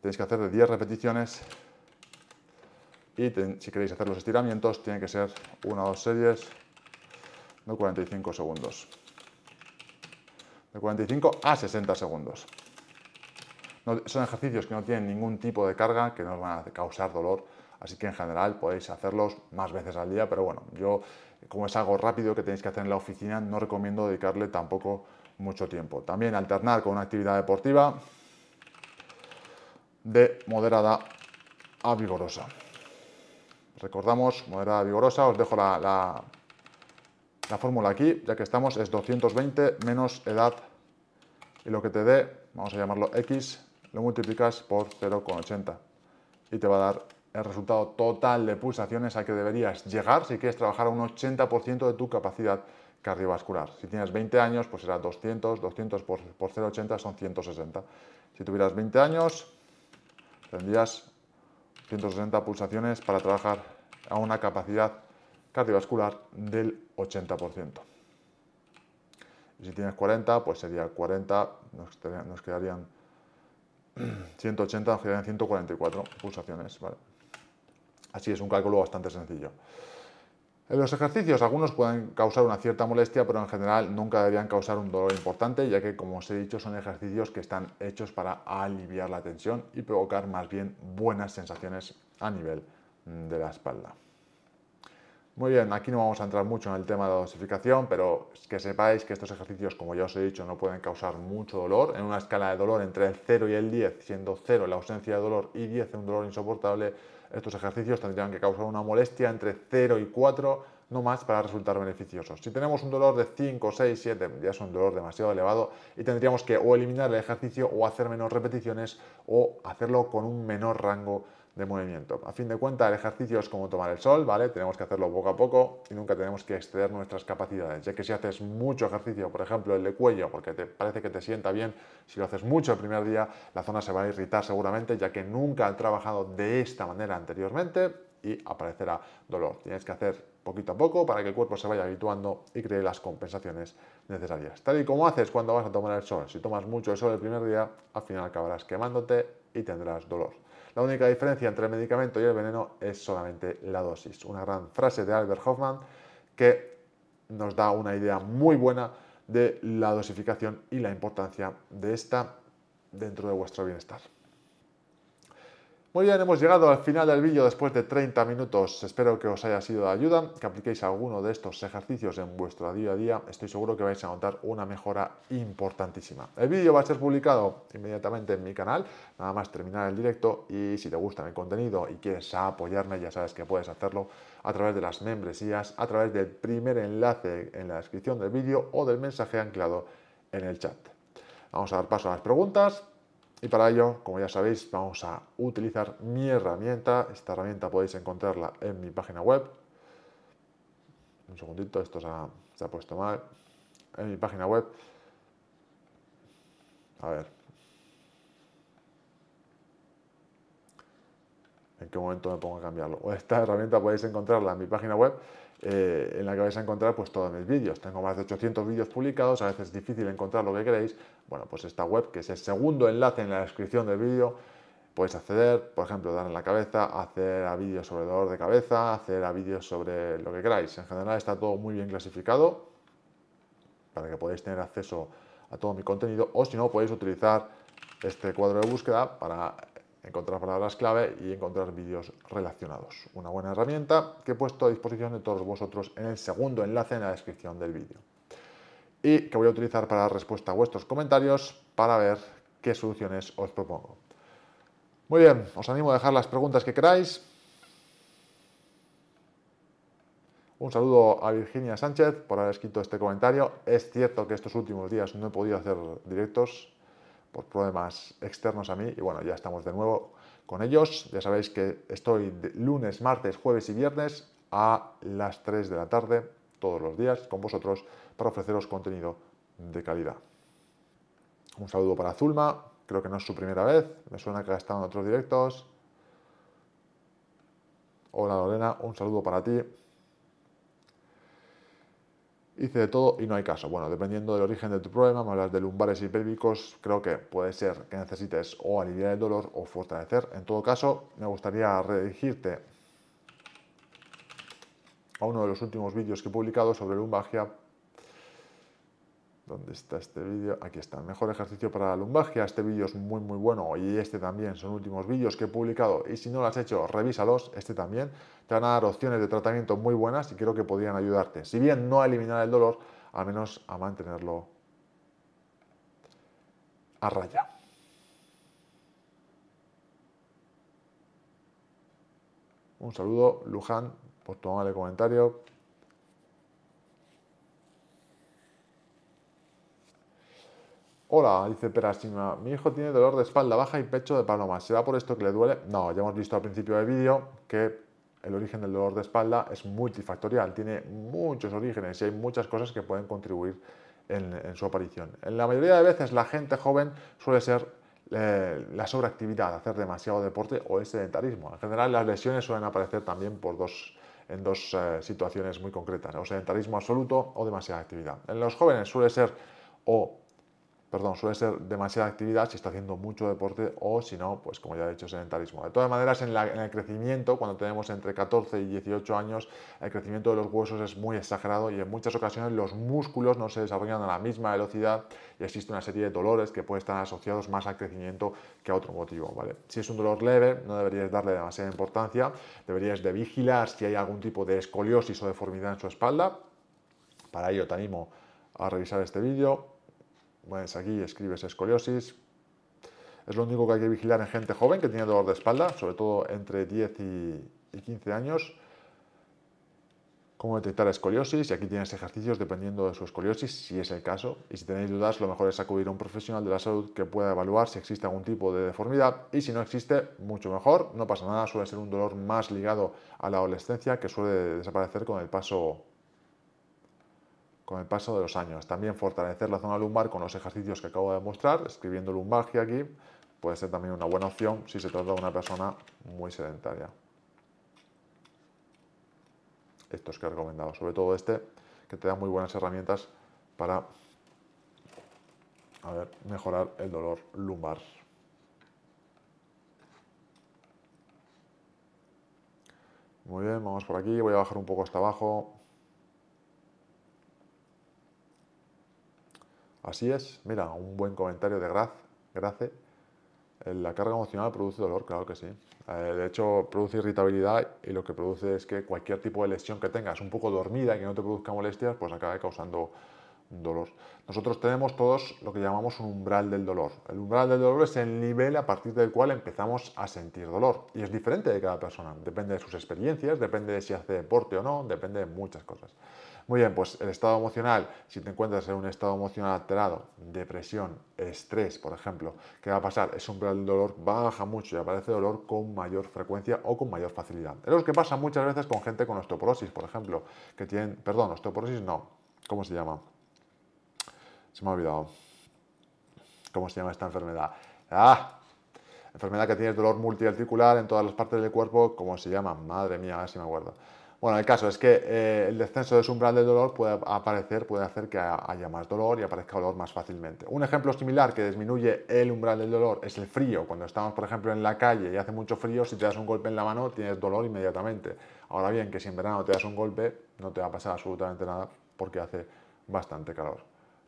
Tenéis que hacer de 10 repeticiones y si queréis hacer los estiramientos tiene que ser una o dos series de 45 segundos. De 45 a 60 segundos. son ejercicios que no tienen ningún tipo de carga, que no van a causar dolor, así que en general podéis hacerlos más veces al día, pero bueno, yo como es algo rápido que tenéis que hacer en la oficina, no recomiendo dedicarle tampoco mucho tiempo. También alternar con una actividad deportiva de moderada a vigorosa. Recordamos, moderada a vigorosa, os dejo la, la, fórmula aquí, ya que estamos, es 220 menos edad y lo que te dé, vamos a llamarlo X, lo multiplicas por 0,80 y te va a dar el resultado total de pulsaciones a que deberías llegar si quieres trabajar a un 80% de tu capacidad cardiovascular. Si tienes 20 años, pues será 200, 200 por, 0,80 son 160. Si tuvieras 20 años, tendrías 160 pulsaciones para trabajar a una capacidad cardiovascular del 80%. Y si tienes 40, pues sería 40, nos, quedarían 180, <clears throat> nos quedarían 144 pulsaciones. Así es un cálculo bastante sencillo. En los ejercicios algunos pueden causar una cierta molestia, pero en general nunca deberían causar un dolor importante, ya que como os he dicho son ejercicios que están hechos para aliviar la tensión y provocar más bien buenas sensaciones a nivel mm, de la espalda. Muy bien, aquí no vamos a entrar mucho en el tema de la dosificación, pero que sepáis que estos ejercicios, como ya os he dicho, no pueden causar mucho dolor. En una escala de dolor entre el 0 y el 10, siendo 0 la ausencia de dolor y 10 un dolor insoportable, estos ejercicios tendrían que causar una molestia entre 0 y 4, no más para resultar beneficiosos. Si tenemos un dolor de 5, 6, 7, ya es un dolor demasiado elevado y tendríamos que o eliminar el ejercicio o hacer menos repeticiones o hacerlo con un menor rango de movimiento. A fin de cuentas, el ejercicio es como tomar el sol, ¿vale? Tenemos que hacerlo poco a poco y nunca tenemos que exceder nuestras capacidades, ya que si haces mucho ejercicio, por ejemplo, el de cuello, porque te parece que te sienta bien, si lo haces mucho el primer día, la zona se va a irritar seguramente, ya que nunca han trabajado de esta manera anteriormente y aparecerá dolor. Tienes que hacer poquito a poco para que el cuerpo se vaya habituando y cree las compensaciones necesarias. Tal y como haces cuando vas a tomar el sol. Si tomas mucho el sol el primer día, al final acabarás quemándote y tendrás dolor. La única diferencia entre el medicamento y el veneno es solamente la dosis. Una gran frase de Albert Hoffman que nos da una idea muy buena de la dosificación y la importancia de esta dentro de vuestro bienestar. Muy bien, hemos llegado al final del vídeo después de 30 minutos. Espero que os haya sido de ayuda, que apliquéis alguno de estos ejercicios en vuestro día a día. Estoy seguro que vais a notar una mejora importantísima. El vídeo va a ser publicado inmediatamente en mi canal, nada más terminar el directo y si te gusta mi contenido y quieres apoyarme, ya sabes que puedes hacerlo a través de las membresías, a través del primer enlace en la descripción del vídeo o del mensaje anclado en el chat. Vamos a dar paso a las preguntas. Y para ello, como ya sabéis, vamos a utilizar mi herramienta. Esta herramienta podéis encontrarla en mi página web. Un segundito, esto se ha, puesto mal. En mi página web. A ver. ¿En qué momento me pongo a cambiarlo? Esta herramienta podéis encontrarla en mi página web eh, en la que vais a encontrar pues, todos mis vídeos. Tengo más de 800 vídeos publicados, a veces es difícil encontrar lo que queréis. Bueno, pues esta web, que es el segundo enlace en la descripción del vídeo, podéis acceder, por ejemplo, dar en la cabeza, hacer a vídeos sobre dolor de cabeza, hacer a vídeos sobre lo que queráis. En general está todo muy bien clasificado para que podáis tener acceso a todo mi contenido o si no podéis utilizar este cuadro de búsqueda para encontrar palabras clave y encontrar vídeos relacionados. Una buena herramienta que he puesto a disposición de todos vosotros en el segundo enlace en la descripción del vídeo. Y que voy a utilizar para dar respuesta a vuestros comentarios para ver qué soluciones os propongo. Muy bien, os animo a dejar las preguntas que queráis. Un saludo a Virginia Sánchez por haber escrito este comentario. Es cierto que estos últimos días no he podido hacer directos, por problemas externos a mí. Y bueno, ya estamos de nuevo con ellos. Ya sabéis que estoy de lunes, martes, jueves y viernes a las 3 de la tarde todos los días con vosotros para ofreceros contenido de calidad. Un saludo para Zulma, creo que no es su primera vez, me suena que ha estado en otros directos. Hola Lorena, un saludo para ti. Hice de todo y no hay caso. Bueno, dependiendo del origen de tu problema, me hablas de lumbares y pélvicos, creo que puede ser que necesites o aliviar el dolor o fortalecer. En todo caso, me gustaría redirigirte a uno de los últimos vídeos que he publicado sobre lumbagia. ¿Dónde está este vídeo? Aquí está, mejor ejercicio para la lumbagia. Este vídeo es muy muy bueno y este también son últimos vídeos que he publicado y si no lo has hecho, revísalos, este también. Te van a dar opciones de tratamiento muy buenas y creo que podrían ayudarte. Si bien no a eliminar el dolor, al menos a mantenerlo a raya. Un saludo, Luján, por tu amable comentario. Hola, dice Perasima, mi hijo tiene dolor de espalda baja y pecho de paloma. ¿Será por esto que le duele? No, ya hemos visto al principio del vídeo que el origen del dolor de espalda es multifactorial, tiene muchos orígenes y hay muchas cosas que pueden contribuir en, su aparición. En la mayoría de veces la gente joven suele ser eh, la sobreactividad, hacer demasiado deporte o el sedentarismo. En general las lesiones suelen aparecer también por dos en dos eh, situaciones muy concretas, o sedentarismo absoluto o demasiada actividad. En los jóvenes suele ser o perdón, suele ser demasiada actividad si está haciendo mucho deporte o si no, pues como ya he dicho, sedentarismo. De todas maneras, en, el crecimiento, cuando tenemos entre 14 y 18 años, el crecimiento de los huesos es muy exagerado y en muchas ocasiones los músculos no se desarrollan a la misma velocidad y existe una serie de dolores que pueden estar asociados más al crecimiento que a otro motivo. ¿vale? Si es un dolor leve, no deberías darle demasiada importancia, deberías de vigilar si hay algún tipo de escoliosis o deformidad en su espalda. Para ello te animo a revisar este vídeo, aquí escribes escoliosis. Es lo único que hay que vigilar en gente joven que tiene dolor de espalda, sobre todo entre 10 y, y 15 años. Cómo detectar escoliosis, y aquí tienes ejercicios dependiendo de su escoliosis, si es el caso. Y si tenéis dudas, lo mejor es acudir a un profesional de la salud que pueda evaluar si existe algún tipo de deformidad. Y si no existe, mucho mejor, no pasa nada, suele ser un dolor más ligado a la adolescencia que suele desaparecer con el paso con el paso de los años. También fortalecer la zona lumbar con los ejercicios que acabo de mostrar, escribiendo y aquí, puede ser también una buena opción si se trata de una persona muy sedentaria. Estos que he recomendado, sobre todo este, que te da muy buenas herramientas para mejorar el dolor lumbar. Muy bien, vamos por aquí, voy a bajar un poco hasta abajo. Así es, mira, un buen comentario de Graz, Grace. La carga emocional produce dolor, claro que sí. Eh, de hecho, produce irritabilidad y lo que produce es que cualquier tipo de lesión que tengas, un poco dormida y que no te produzca molestias, pues acabe causando dolor. Nosotros tenemos todos lo que llamamos un umbral del dolor. El umbral del dolor es el nivel a partir del cual empezamos a sentir dolor. Y es diferente de cada persona. Depende de sus experiencias, depende de si hace deporte o no, depende de muchas cosas. Muy bien, pues el estado emocional, si te encuentras en un estado emocional alterado, depresión, estrés, por ejemplo, ¿qué va a pasar? Es un del dolor baja mucho y aparece dolor con mayor frecuencia o con mayor facilidad. Es lo que pasa muchas veces con gente con osteoporosis, por ejemplo, que tienen, perdón, osteoporosis no, ¿cómo se llama? Se me ha olvidado. ¿Cómo se llama esta enfermedad? ¡Ah! Enfermedad que tienes dolor multiarticular en todas las partes del cuerpo, ¿cómo se llama? Madre mía, a ver si me acuerdo. Bueno, el caso es que eh, el descenso de su umbral del dolor puede aparecer, puede hacer que haya más dolor y aparezca dolor más fácilmente. Un ejemplo similar que disminuye el umbral del dolor es el frío. Cuando estamos, por ejemplo, en la calle y hace mucho frío, si te das un golpe en la mano, tienes dolor inmediatamente. Ahora bien, que si en verano te das un golpe, no te va a pasar absolutamente nada porque hace bastante calor.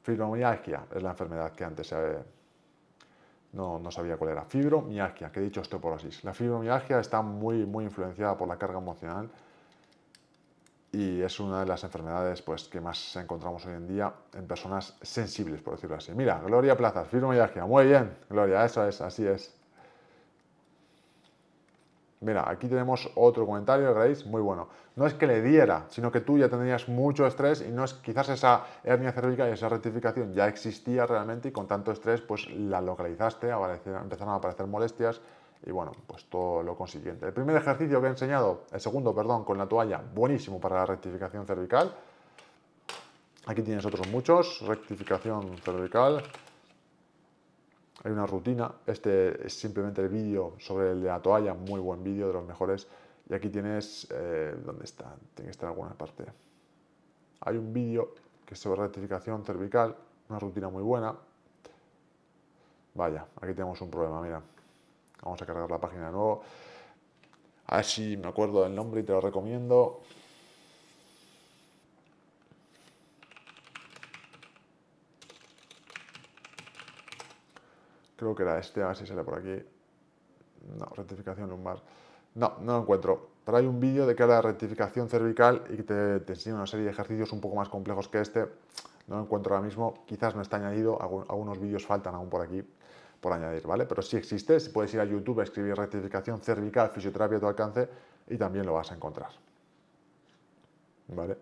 Fibromialgia es la enfermedad que antes no, sabía cuál era. Fibromialgia, que he dicho osteoporosis. La fibromialgia está muy, muy influenciada por la carga emocional y es una de las enfermedades pues, que más encontramos hoy en día en personas sensibles, por decirlo así. Mira, Gloria Plaza, firma y ágil. Muy bien, Gloria, eso es, así es. Mira, aquí tenemos otro comentario, Grace, muy bueno. No es que le diera, sino que tú ya tendrías mucho estrés y no es quizás esa hernia cervical y esa rectificación ya existía realmente y con tanto estrés pues la localizaste, empezaron a aparecer molestias y bueno, pues todo lo consiguiente. El primer ejercicio que he enseñado, el segundo, perdón, con la toalla, buenísimo para la rectificación cervical. Aquí tienes otros muchos, rectificación cervical. Hay una rutina, este es simplemente el vídeo sobre el de la toalla, muy buen vídeo, de los mejores. Y aquí tienes, eh, ¿dónde está? Tiene que estar en alguna parte. Hay un vídeo que es sobre rectificación cervical, una rutina muy buena. Vaya, aquí tenemos un problema, mira. Vamos a cargar la página de nuevo. A ver si me acuerdo del nombre y te lo recomiendo. Creo que era este, a ver si sale por aquí. No, rectificación lumbar. No, no lo encuentro. Pero hay un vídeo de que habla de rectificación cervical y que te, te enseña una serie de ejercicios un poco más complejos que este. No lo encuentro ahora mismo. Quizás no está añadido. Algunos vídeos faltan aún por aquí por añadir, ¿vale? Pero si existe, puedes ir a YouTube, escribir rectificación cervical, fisioterapia a tu alcance y también lo vas a encontrar. ¿Vale?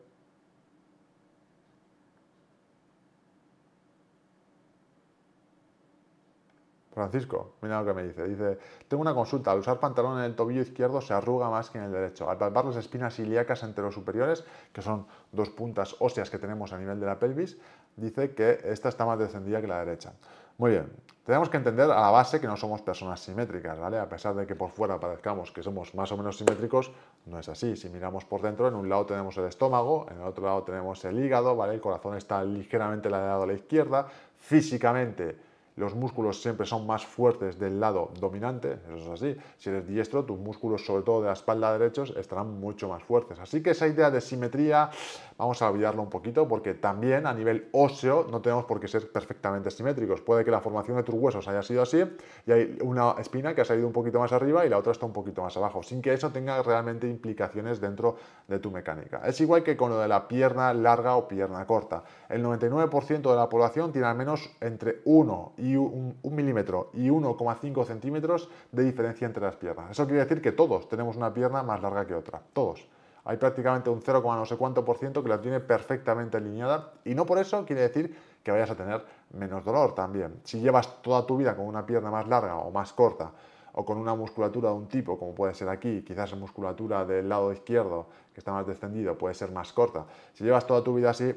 Francisco, mira lo que me dice. Dice, tengo una consulta. Al usar pantalón en el tobillo izquierdo se arruga más que en el derecho. Al palpar las espinas ilíacas entre los superiores, que son dos puntas óseas que tenemos a nivel de la pelvis, dice que esta está más descendida que la derecha. Muy bien, tenemos que entender a la base que no somos personas simétricas, ¿vale? A pesar de que por fuera parezcamos que somos más o menos simétricos, no es así. Si miramos por dentro, en un lado tenemos el estómago, en el otro lado tenemos el hígado, ¿vale? El corazón está ligeramente ladeado a la izquierda. Físicamente los músculos siempre son más fuertes del lado dominante, eso es así. Si eres diestro, tus músculos, sobre todo de la espalda derechos, estarán mucho más fuertes. Así que esa idea de simetría, vamos a olvidarlo un poquito, porque también a nivel óseo no tenemos por qué ser perfectamente simétricos. Puede que la formación de tus huesos haya sido así y hay una espina que ha salido un poquito más arriba y la otra está un poquito más abajo, sin que eso tenga realmente implicaciones dentro de tu mecánica. Es igual que con lo de la pierna larga o pierna corta. El 99% de la población tiene al menos entre 1 y y un, milímetro y 1,5 centímetros de diferencia entre las piernas. Eso quiere decir que todos tenemos una pierna más larga que otra, todos. Hay prácticamente un 0, no sé cuánto por ciento que la tiene perfectamente alineada y no por eso quiere decir que vayas a tener menos dolor también. Si llevas toda tu vida con una pierna más larga o más corta, o con una musculatura de un tipo, como puede ser aquí, quizás la musculatura del lado izquierdo, que está más descendido, puede ser más corta. Si llevas toda tu vida así,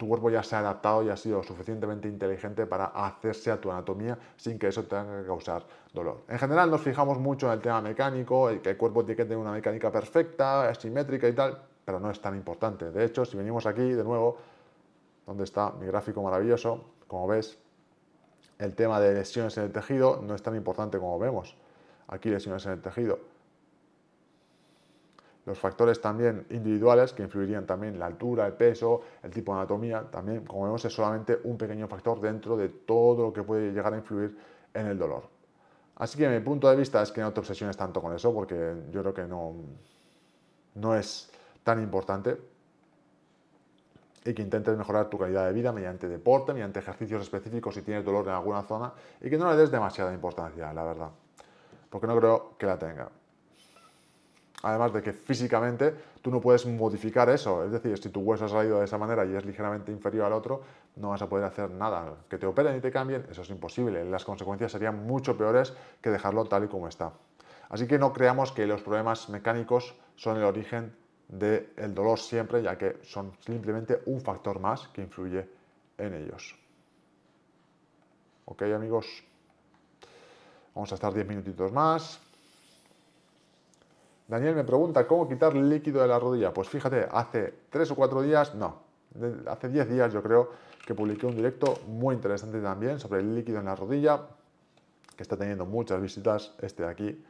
tu cuerpo ya se ha adaptado y ha sido suficientemente inteligente para hacerse a tu anatomía sin que eso tenga que causar dolor. En general nos fijamos mucho en el tema mecánico, el que el cuerpo tiene que tener una mecánica perfecta, asimétrica y tal, pero no es tan importante. De hecho, si venimos aquí de nuevo, donde está mi gráfico maravilloso, como ves, el tema de lesiones en el tejido no es tan importante como vemos. Aquí lesiones en el tejido los factores también individuales que influirían también la altura, el peso, el tipo de anatomía, también como vemos es solamente un pequeño factor dentro de todo lo que puede llegar a influir en el dolor. Así que mi punto de vista es que no te obsesiones tanto con eso porque yo creo que no, no es tan importante y que intentes mejorar tu calidad de vida mediante deporte, mediante ejercicios específicos si tienes dolor en alguna zona y que no le des demasiada importancia, la verdad, porque no creo que la tenga. Además de que físicamente tú no puedes modificar eso. Es decir, si tu hueso ha salido de esa manera y es ligeramente inferior al otro, no vas a poder hacer nada. Que te operen y te cambien, eso es imposible. Las consecuencias serían mucho peores que dejarlo tal y como está. Así que no creamos que los problemas mecánicos son el origen del dolor siempre, ya que son simplemente un factor más que influye en ellos. ¿Ok amigos? Vamos a estar 10 minutitos más. Daniel me pregunta, ¿cómo quitar líquido de la rodilla? Pues fíjate, hace tres o cuatro días, no, hace 10 días yo creo que publiqué un directo muy interesante también sobre el líquido en la rodilla, que está teniendo muchas visitas, este de aquí.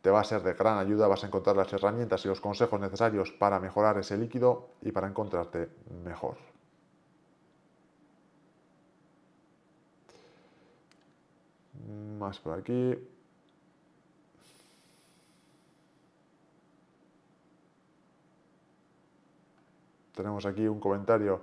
Te va a ser de gran ayuda, vas a encontrar las herramientas y los consejos necesarios para mejorar ese líquido y para encontrarte mejor. Más por aquí. Tenemos aquí un comentario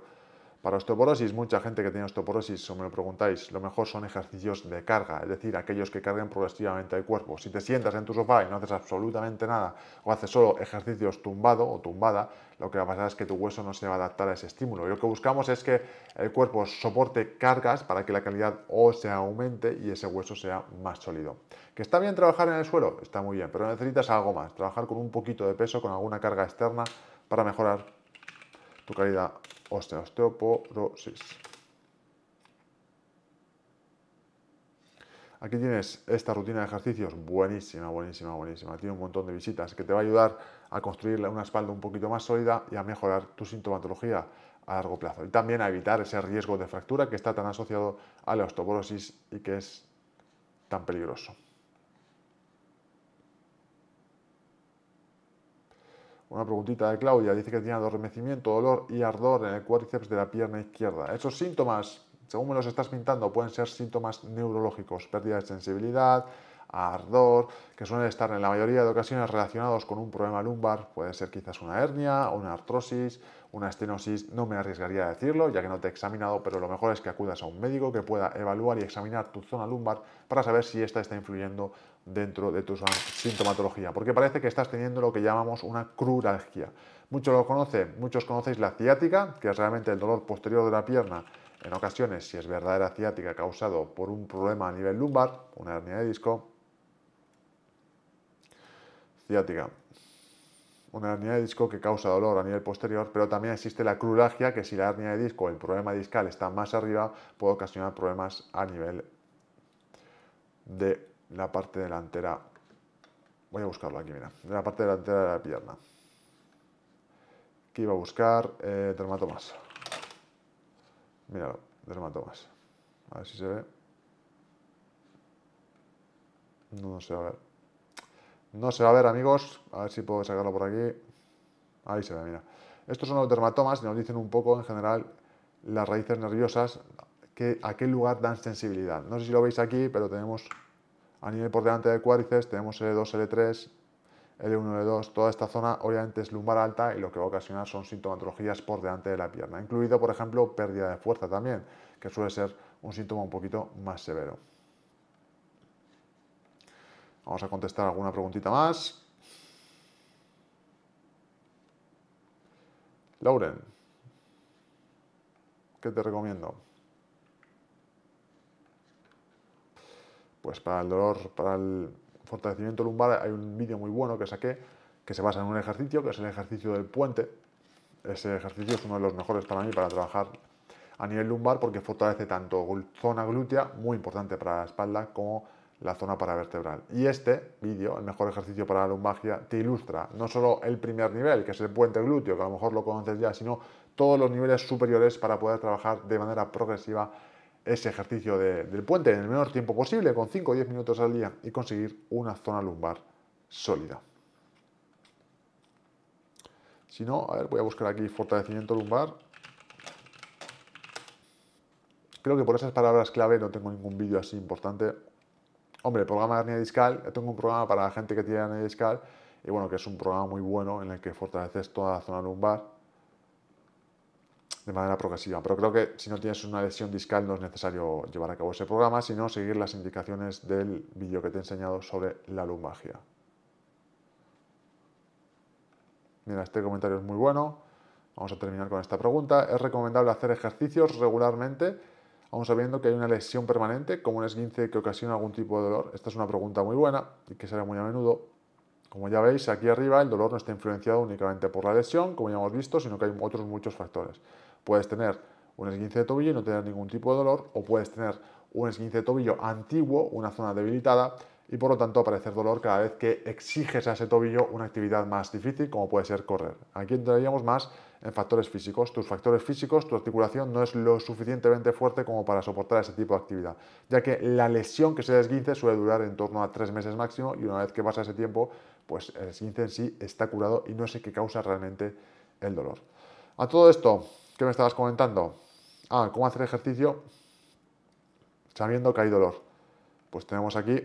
para osteoporosis. Mucha gente que tiene osteoporosis, o me lo preguntáis, lo mejor son ejercicios de carga, es decir, aquellos que carguen progresivamente el cuerpo. Si te sientas en tu sofá y no haces absolutamente nada o haces solo ejercicios tumbado o tumbada, lo que va a pasar es que tu hueso no se va a adaptar a ese estímulo. Y lo que buscamos es que el cuerpo soporte cargas para que la calidad o se aumente y ese hueso sea más sólido. ¿Que está bien trabajar en el suelo? Está muy bien, pero necesitas algo más, trabajar con un poquito de peso, con alguna carga externa para mejorar tu calidad osteoporosis. Aquí tienes esta rutina de ejercicios, buenísima, buenísima, buenísima. Tiene un montón de visitas que te va a ayudar a construir una espalda un poquito más sólida y a mejorar tu sintomatología a largo plazo. Y también a evitar ese riesgo de fractura que está tan asociado a la osteoporosis y que es tan peligroso. Una preguntita de Claudia. Dice que tiene adormecimiento, dolor y ardor en el cuádriceps de la pierna izquierda. Estos síntomas, según me los estás pintando, pueden ser síntomas neurológicos, pérdida de sensibilidad, ardor, que suelen estar en la mayoría de ocasiones relacionados con un problema lumbar. Puede ser quizás una hernia, una artrosis, una estenosis. No me arriesgaría a decirlo, ya que no te he examinado, pero lo mejor es que acudas a un médico que pueda evaluar y examinar tu zona lumbar para saber si esta está influyendo dentro de tu sintomatología, porque parece que estás teniendo lo que llamamos una cruralgia. Muchos lo conocen, muchos conocéis la ciática, que es realmente el dolor posterior de la pierna, en ocasiones, si es verdadera ciática causado por un problema a nivel lumbar, una hernia de disco, ciática, una hernia de disco que causa dolor a nivel posterior, pero también existe la cruralgia, que si la hernia de disco o el problema discal está más arriba, puede ocasionar problemas a nivel de la parte delantera. Voy a buscarlo aquí, mira. La parte delantera de la pierna. Que iba a buscar eh, dermatomas. Míralo, dermatomas. A ver si se ve. No, se va a ver. No se va a ver, amigos. A ver si puedo sacarlo por aquí. Ahí se ve, mira. Estos son los dermatomas nos dicen un poco, en general, las raíces nerviosas, que, a qué lugar dan sensibilidad. No sé si lo veis aquí, pero tenemos a nivel por delante de cuádriceps tenemos L2, L3, L1, L2, toda esta zona obviamente es lumbar alta y lo que va a ocasionar son sintomatologías por delante de la pierna, incluido por ejemplo pérdida de fuerza también, que suele ser un síntoma un poquito más severo. Vamos a contestar alguna preguntita más. Lauren, ¿qué te recomiendo? pues para el dolor, para el fortalecimiento lumbar, hay un vídeo muy bueno que saqué que se basa en un ejercicio, que es el ejercicio del puente. Ese ejercicio es uno de los mejores para mí para trabajar a nivel lumbar porque fortalece tanto zona glútea, muy importante para la espalda, como la zona paravertebral. Y este vídeo, el mejor ejercicio para la lumbagia, te ilustra no solo el primer nivel, que es el puente glúteo, que a lo mejor lo conoces ya, sino todos los niveles superiores para poder trabajar de manera progresiva ese ejercicio del puente en el menor tiempo posible, con 5 o 10 minutos al día, y conseguir una zona lumbar sólida. Si no, a ver, voy a buscar aquí fortalecimiento lumbar. Creo que por esas palabras clave no tengo ningún vídeo así importante. Hombre, programa de hernia discal, tengo un programa para la gente que tiene hernia discal, y bueno, que es un programa muy bueno en el que fortaleces toda la zona lumbar de manera progresiva. Pero creo que si no tienes una lesión discal no es necesario llevar a cabo ese programa, sino seguir las indicaciones del vídeo que te he enseñado sobre la lumbagia. Mira, este comentario es muy bueno. Vamos a terminar con esta pregunta. ¿Es recomendable hacer ejercicios regularmente, Vamos sabiendo que hay una lesión permanente, como un esguince que ocasiona algún tipo de dolor? Esta es una pregunta muy buena y que sale muy a menudo. Como ya veis, aquí arriba el dolor no está influenciado únicamente por la lesión, como ya hemos visto, sino que hay otros muchos factores. Puedes tener un esguince de tobillo y no tener ningún tipo de dolor, o puedes tener un esguince de tobillo antiguo, una zona debilitada, y por lo tanto aparecer dolor cada vez que exiges a ese tobillo una actividad más difícil, como puede ser correr. Aquí entraríamos más en factores físicos. Tus factores físicos, tu articulación no es lo suficientemente fuerte como para soportar ese tipo de actividad, ya que la lesión que se desguince suele durar en torno a tres meses máximo y una vez que pasa ese tiempo pues el esguince en sí está curado y no sé qué causa realmente el dolor. A todo esto, ¿qué me estabas comentando? Ah, ¿cómo hacer ejercicio sabiendo que hay dolor? Pues tenemos aquí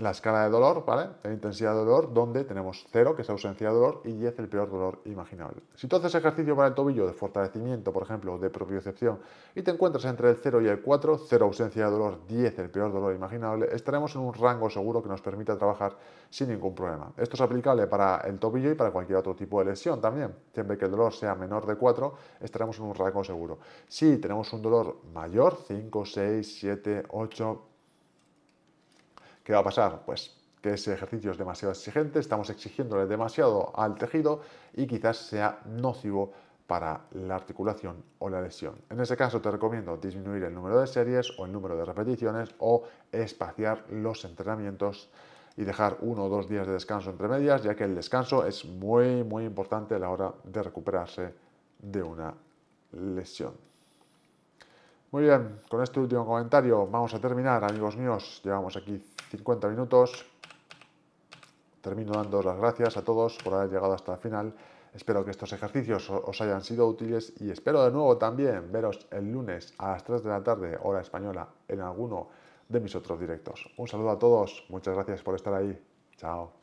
la escala de dolor, ¿vale? La intensidad de dolor, donde tenemos 0, que es ausencia de dolor, y 10, el peor dolor imaginable. Si tú haces ejercicio para el tobillo de fortalecimiento, por ejemplo, de propiocepción, y te encuentras entre el 0 y el 4, 0 ausencia de dolor, 10, el peor dolor imaginable, estaremos en un rango seguro que nos permita trabajar sin ningún problema. Esto es aplicable para el tobillo y para cualquier otro tipo de lesión también. Siempre que el dolor sea menor de 4, estaremos en un rango seguro. Si tenemos un dolor mayor, 5, 6, 7, 8, ¿Qué va a pasar? Pues que ese ejercicio es demasiado exigente, estamos exigiéndole demasiado al tejido y quizás sea nocivo para la articulación o la lesión. En ese caso te recomiendo disminuir el número de series o el número de repeticiones o espaciar los entrenamientos y dejar uno o dos días de descanso entre medias, ya que el descanso es muy muy importante a la hora de recuperarse de una lesión. Muy bien, con este último comentario vamos a terminar, amigos míos. Llevamos aquí 50 minutos. Termino dando las gracias a todos por haber llegado hasta el final. Espero que estos ejercicios os hayan sido útiles y espero de nuevo también veros el lunes a las 3 de la tarde, hora española, en alguno de mis otros directos. Un saludo a todos, muchas gracias por estar ahí. Chao.